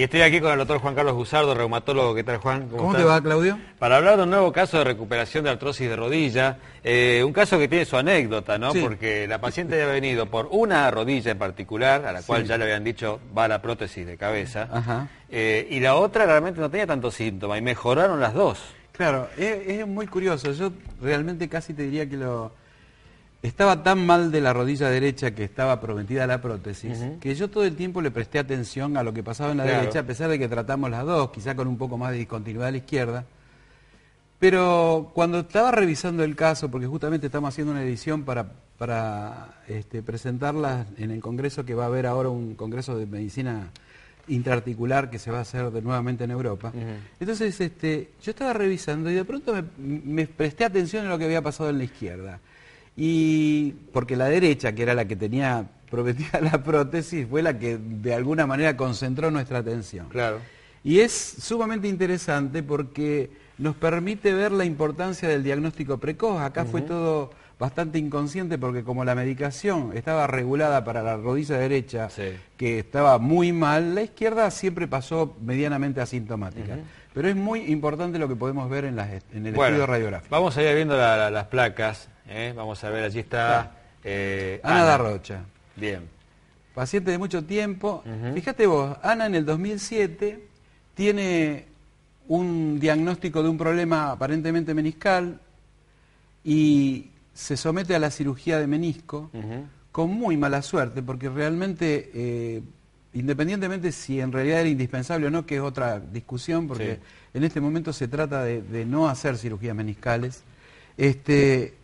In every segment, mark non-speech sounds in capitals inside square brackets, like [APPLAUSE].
Y estoy aquí con el doctor Juan Carlos Guzardo, reumatólogo. ¿Qué tal, Juan? ¿Cómo, te va, Claudio? Para hablar de un nuevo caso de recuperación de artrosis de rodilla, eh, un caso que tiene su anécdota, ¿no? Porque la paciente había venido por una rodilla en particular, a la cual ya le habían dicho va la prótesis de cabeza, eh, y la otra realmente no tenía tanto síntoma, y mejoraron las dos. Claro, es muy curioso. Yo realmente casi te diría que lo, estaba tan mal de la rodilla derecha que estaba prometida la prótesis, que yo todo el tiempo le presté atención a lo que pasaba en la derecha, a pesar de que tratamos las dos, quizá con un poco más de discontinuidad a la izquierda. Pero cuando estaba revisando el caso, porque justamente estamos haciendo una edición para, este, presentarla en el congreso que va a haber ahora un congreso de medicina intraarticular que se va a hacer nuevamente en Europa. Entonces, este, yo estaba revisando y de pronto me presté atención a lo que había pasado en la izquierda. Y porque la derecha, que era la que tenía [LAUGHS] prometida la prótesis, fue la que de alguna manera concentró nuestra atención. Claro. Y es sumamente interesante porque nos permite ver la importancia del diagnóstico precoz. Acá fue todo bastante inconsciente porque como la medicación estaba regulada para la rodilla derecha, que estaba muy mal, la izquierda siempre pasó medianamente asintomática. Pero es muy importante lo que podemos ver en, las, en el estudio radiográfico. Vamos a ir viendo las placas. ¿Eh? Vamos a ver, allí está eh, Ana, Darrocha. Bien. Paciente de mucho tiempo. Fíjate vos, Ana en el 2007 tiene un diagnóstico de un problema aparentemente meniscal y se somete a la cirugía de menisco con muy mala suerte porque realmente, eh, independientemente si en realidad era indispensable o no, que es otra discusión porque en este momento se trata de, de no hacer cirugías meniscales, este,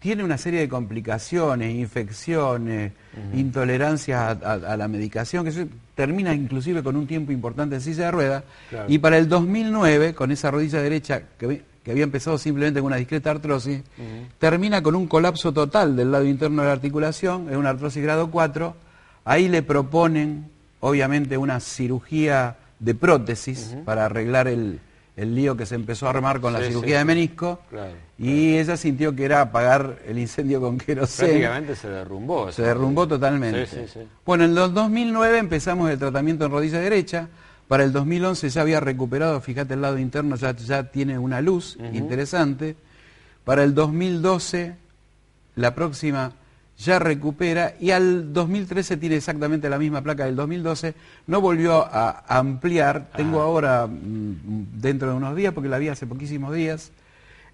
tiene una serie de complicaciones, infecciones, intolerancias a, la medicación, que termina inclusive con un tiempo importante en silla de ruedas. Y para el 2009, con esa rodilla derecha que, había empezado simplemente con una discreta artrosis, termina con un colapso total del lado interno de la articulación, es una artrosis grado 4. Ahí le proponen, obviamente, una cirugía de prótesis para arreglar el, el lío que se empezó a armar con la cirugía de menisco y ella sintió que era apagar el incendio con queroseno. Prácticamente se derrumbó. Se derrumbó totalmente. bueno, en el 2009 empezamos el tratamiento en rodilla derecha. Para el 2011 ya había recuperado, fíjate el lado interno, ya, ya tiene una luz interesante. Para el 2012, la próxima ya recupera y al 2013 tiene exactamente la misma placa del 2012, no volvió a ampliar, tengo ah. ahora mm, dentro de unos días, porque la vi hace poquísimos días,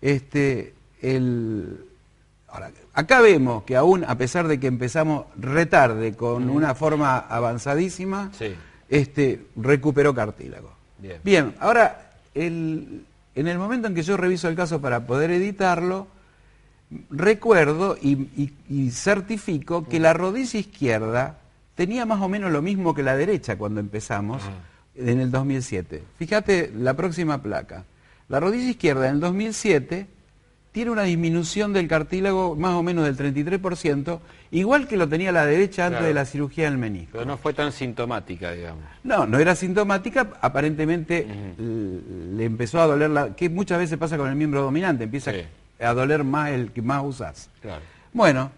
este, acá vemos que aún, a pesar de que empezamos retarde con una forma avanzadísima, este, recuperó cartílago. Bien, ahora, en el momento en que yo reviso el caso para poder editarlo, recuerdo y, certifico que la rodilla izquierda tenía más o menos lo mismo que la derecha cuando empezamos ah. en el 2007. Fíjate la próxima placa. La rodilla izquierda en el 2007 tiene una disminución del cartílago más o menos del 33%, igual que lo tenía la derecha antes de la cirugía del menisco. Pero no fue tan sintomática, digamos. No, no era sintomática, aparentemente le empezó a doler, la, que muchas veces pasa con el miembro dominante, empieza a doler más el que más usas. Bueno,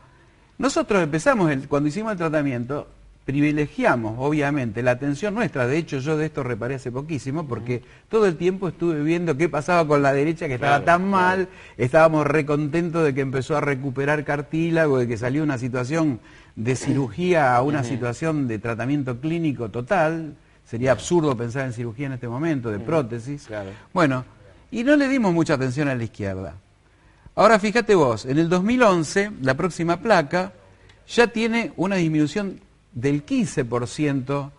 nosotros empezamos, cuando hicimos el tratamiento, privilegiamos, obviamente, la atención nuestra. De hecho, yo de esto reparé hace poquísimo, porque todo el tiempo estuve viendo qué pasaba con la derecha, que estaba tan mal, estábamos recontentos de que empezó a recuperar cartílago, de que salió una situación de cirugía a una situación de tratamiento clínico total. Sería absurdo pensar en cirugía en este momento, de prótesis. Bueno, y no le dimos mucha atención a la izquierda. Ahora fíjate vos, en el 2011, la próxima placa ya tiene una disminución del 15%,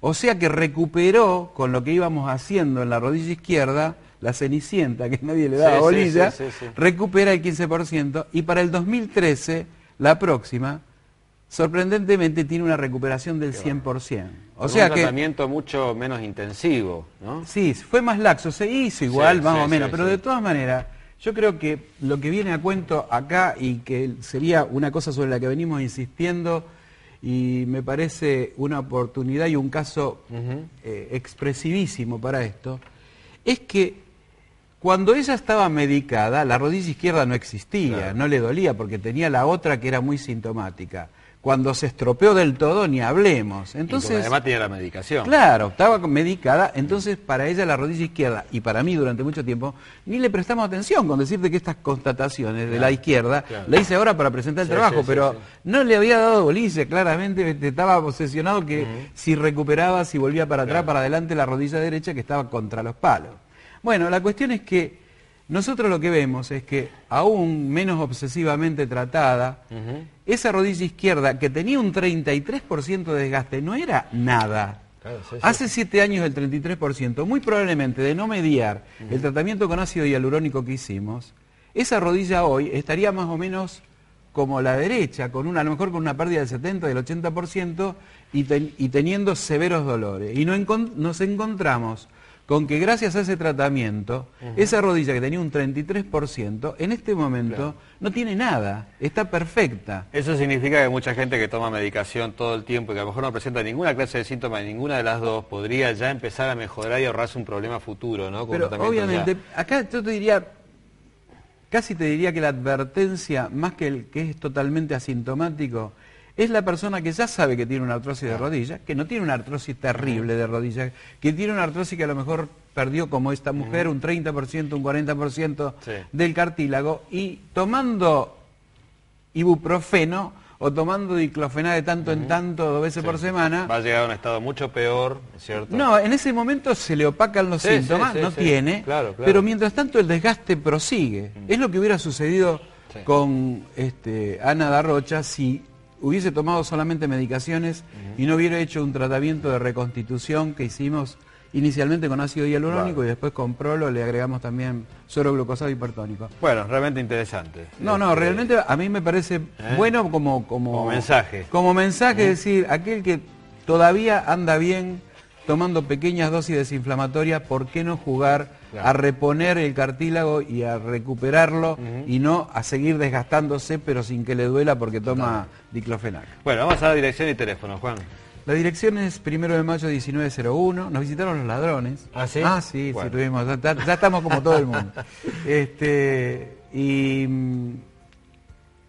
o sea que recuperó con lo que íbamos haciendo en la rodilla izquierda, la cenicienta que nadie le da bolilla, recupera el 15% y para el 2013, la próxima, sorprendentemente tiene una recuperación del 100%. O sea un tratamiento mucho menos intensivo, ¿no? Sí, fue más laxo, se hizo igual, más o menos, pero de todas maneras yo creo que lo que viene a cuento acá y que sería una cosa sobre la que venimos insistiendo y me parece una oportunidad y un caso eh, expresivísimo para esto, es que cuando ella estaba medicada, la rodilla izquierda no existía, no le dolía porque tenía la otra que era muy sintomática. Cuando se estropeó del todo, ni hablemos. Entonces, además tenía la medicación. Claro, estaba medicada. Entonces, para ella la rodilla izquierda, y para mí durante mucho tiempo, ni le prestamos atención con decirte que estas constataciones de la izquierda la hice ahora para presentar el trabajo, pero no le había dado bolilla, claramente este, estaba obsesionado que si recuperaba, si volvía para atrás, para adelante, la rodilla derecha que estaba contra los palos. Bueno, la cuestión es que nosotros lo que vemos es que, aún menos obsesivamente tratada, esa rodilla izquierda, que tenía un 33% de desgaste, no era nada. Hace siete años el 33%, muy probablemente de no mediar el tratamiento con ácido hialurónico que hicimos, esa rodilla hoy estaría más o menos como la derecha, con una, a lo mejor con una pérdida del 70, del 80% y, teniendo severos dolores. Y nos encontramos con que gracias a ese tratamiento, esa rodilla que tenía un 33%, en este momento no tiene nada, está perfecta. Eso significa que mucha gente que toma medicación todo el tiempo y que a lo mejor no presenta ninguna clase de síntomas, ninguna de las dos, podría ya empezar a mejorar y ahorrarse un problema futuro, ¿no? Pero obviamente, acá yo te diría, casi te diría que la advertencia, más que el que es totalmente asintomático, es la persona que ya sabe que tiene una artrosis de ah. rodilla, que no tiene una artrosis terrible de rodilla, que tiene una artrosis que a lo mejor perdió como esta mujer un 30%, un 40% del cartílago y tomando ibuprofeno o tomando diclofenac de tanto en tanto, dos veces por semana. Va a llegar a un estado mucho peor, ¿cierto? No, en ese momento se le opacan los síntomas, no tiene, claro, pero mientras tanto el desgaste prosigue. Es lo que hubiera sucedido con este, Ana Darrocha si hubiese tomado solamente medicaciones y no hubiera hecho un tratamiento de reconstitución que hicimos inicialmente con ácido hialurónico y después con prolo le agregamos también suero glucosado hipertónico. Bueno, realmente interesante. No, no, este, realmente a mí me parece ¿eh? bueno como, como, mensaje. Como mensaje, decir, aquel que todavía anda bien tomando pequeñas dosis desinflamatorias, ¿por qué no jugar a reponer el cartílago y a recuperarlo y no a seguir desgastándose pero sin que le duela porque toma diclofenac. Bueno, vamos a la dirección y teléfono, Juan. La dirección es primero de mayo 1901. Nos visitaron los ladrones. Ah, sí. Ah, sí, Ya, estamos como todo el mundo. [LAUGHS] Este, y mm,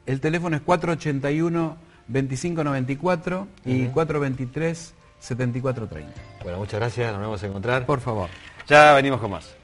el teléfono es 481-2594 y 423-7430. Bueno, muchas gracias. Nos vemos a encontrar. Por favor. Ya venimos con más.